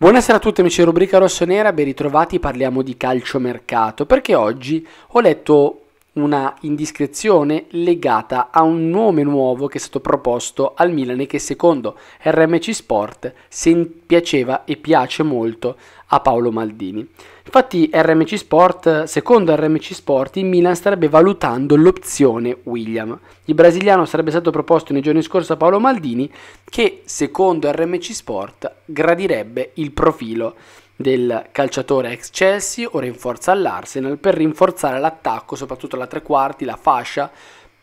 Buonasera a tutti amici di Rubrica Rossonera, ben ritrovati, parliamo di calciomercato perché oggi ho letto una indiscrezione legata a un nome nuovo che è stato proposto al Milan e che secondo RMC Sport piaceva e piace molto a Paolo Maldini. Infatti RMC Sport, secondo RMC Sport, il Milan starebbe valutando l'opzione William. Il brasiliano sarebbe stato proposto nei giorni scorsi a Paolo Maldini che, secondo RMC Sport, gradirebbe il profilo del calciatore ex Chelsea, o rinforza forza all'Arsenal, per rinforzare l'attacco, soprattutto la tre quarti, la fascia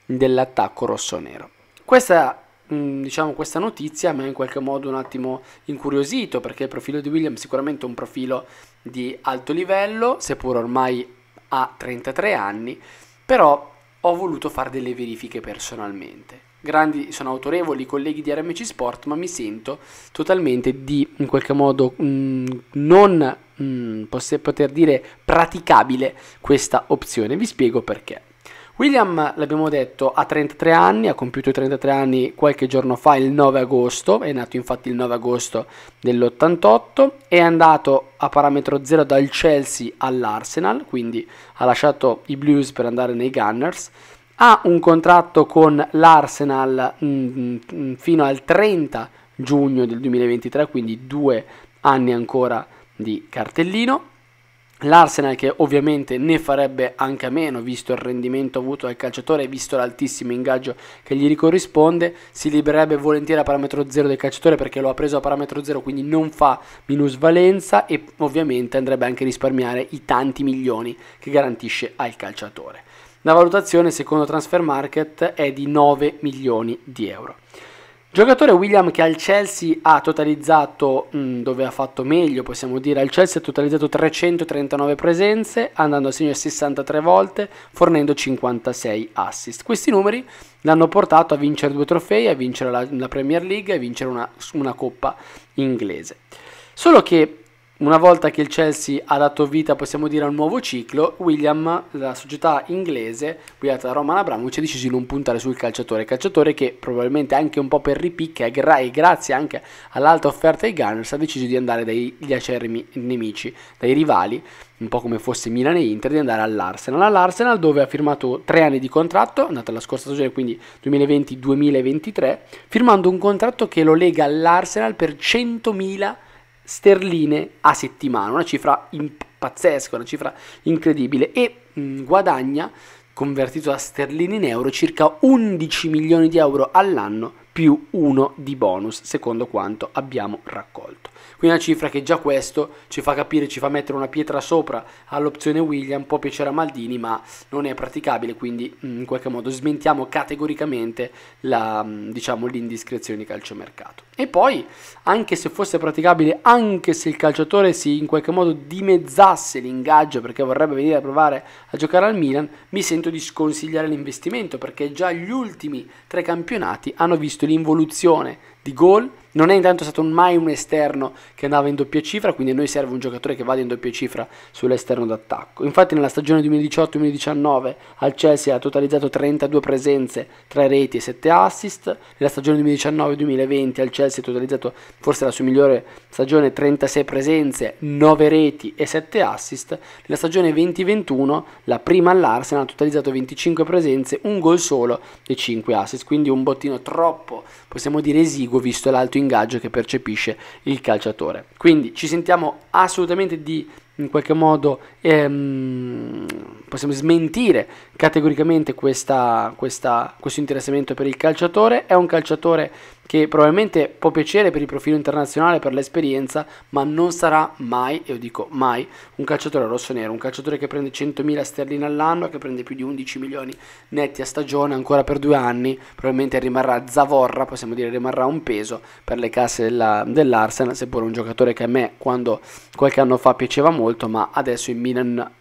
dell'attacco rossonero. Questa, mm, diciamo, questa notizia mi ha in qualche modo un attimo incuriosito, perché il profilo di William è sicuramente un profilo di alto livello, seppur ormai ha 33 anni, però ho voluto fare delle verifiche personalmente grandi, sono autorevoli colleghi di RMC Sport, ma mi sento totalmente di, in qualche modo, mh, mm, non mh, mm, posso, poter dire praticabile questa opzione. Vi spiego perché. William, l'abbiamo detto, ha 33 anni, ha compiuto i 33 anni qualche giorno fa, il 9 agosto, è nato infatti il 9 agosto dell'88, è andato a parametro 0 dal Chelsea all'Arsenal, quindi ha lasciato i Blues per andare nei Gunners, ha un contratto con l'Arsenal mh, mm, mm, fino al 30 giugno del 2023, quindi due anni ancora di cartellino. L'Arsenal che ovviamente ne farebbe anche a meno visto il rendimento avuto dal calciatore e visto l'altissimo ingaggio che gli ricorrisponde, si libererebbe volentieri a parametro zero del calciatore perché lo ha preso a parametro zero quindi non fa minusvalenza e ovviamente andrebbe anche a risparmiare i tanti milioni che garantisce al calciatore. La valutazione secondo Transfer Market è di 9 milioni di euro. Giocatore William che al Chelsea ha totalizzato, mh, mm, dove ha fatto meglio possiamo dire, al Chelsea ha totalizzato 339 presenze, andando a segno 63 volte, fornendo 56 assist. Questi numeri l'hanno portato a vincere due trofei, a vincere la, la Premier League e a vincere una, una coppa inglese. Solo che una volta che il Chelsea ha dato vita, possiamo dire, a un nuovo ciclo, William, la società inglese guidata da Roman Abramovic, ha deciso di non puntare sul calciatore, calciatore che probabilmente anche un po' per ripicca e grazie anche all'alta offerta ai Gunners ha deciso di andare dagli acerrimi nemici, dai rivali, un po' come fosse Milan e Inter, di andare all'Arsenal. All'Arsenal dove ha firmato tre anni di contratto, è andata la scorsa stagione, quindi 2020-2023, firmando un contratto che lo lega all'Arsenal per 100.000 euro sterline a settimana, una cifra pazzesca, una cifra incredibile e mh, mm, guadagna convertito da sterline in euro circa 11 milioni di euro all'anno più 1 di bonus secondo quanto abbiamo raccolto. Quindi una cifra che già questo ci fa capire, ci fa mettere una pietra sopra all'opzione William, può piacere a Maldini ma non è praticabile, quindi mm, in qualche modo smentiamo categoricamente la, mm, diciamo, l'indiscrezione di calciomercato. E poi, anche se fosse praticabile, anche se il calciatore si in qualche modo dimezzasse l'ingaggio perché vorrebbe venire a provare a giocare al Milan, mi sento di sconsigliare l'investimento perché già gli ultimi tre campionati hanno visto l'involuzione di gol non è intanto stato mai un esterno che andava in doppia cifra, quindi a noi serve un giocatore che vada in doppia cifra sull'esterno d'attacco. Infatti nella stagione 2018-2019 al Chelsea ha totalizzato 32 presenze, 3 reti e 7 assist. Nella stagione 2019-2020 al Chelsea ha totalizzato forse la sua migliore stagione 36 presenze, 9 reti e 7 assist. Nella stagione 2021, la prima all'Arsenal, ha totalizzato 25 presenze, un gol solo e 5 assist, quindi un bottino troppo, possiamo dire esiguo visto l'alto in ingaggio che percepisce il calciatore. Quindi ci sentiamo assolutamente di in qualche modo ehm, possiamo smentire categoricamente questa, questa, questo interessamento per il calciatore. È un calciatore che probabilmente può piacere per il profilo internazionale, per l'esperienza, ma non sarà mai, e io dico mai, un calciatore rosso-nero, un calciatore che prende 100.000 sterline all'anno, che prende più di 11 milioni netti a stagione ancora per due anni, probabilmente rimarrà zavorra, possiamo dire rimarrà un peso per le casse della, dell'Arsenal, seppure un giocatore che a me quando qualche anno fa piaceva molto, ma adesso in Milan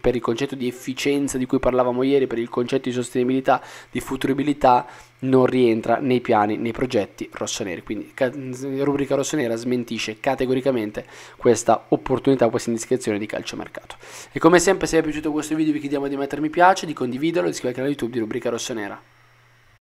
per il concetto di efficienza di cui parlavamo ieri, per il concetto di sostenibilità, di futuribilità, non rientra nei piani, nei progetti rossoneri. Quindi la rubrica rossonera smentisce categoricamente questa opportunità, questa indiscrezione di calciomercato. E come sempre se vi è piaciuto questo video vi chiediamo di mettere mi piace, di condividerlo e di iscrivervi al canale YouTube di rubrica rossonera.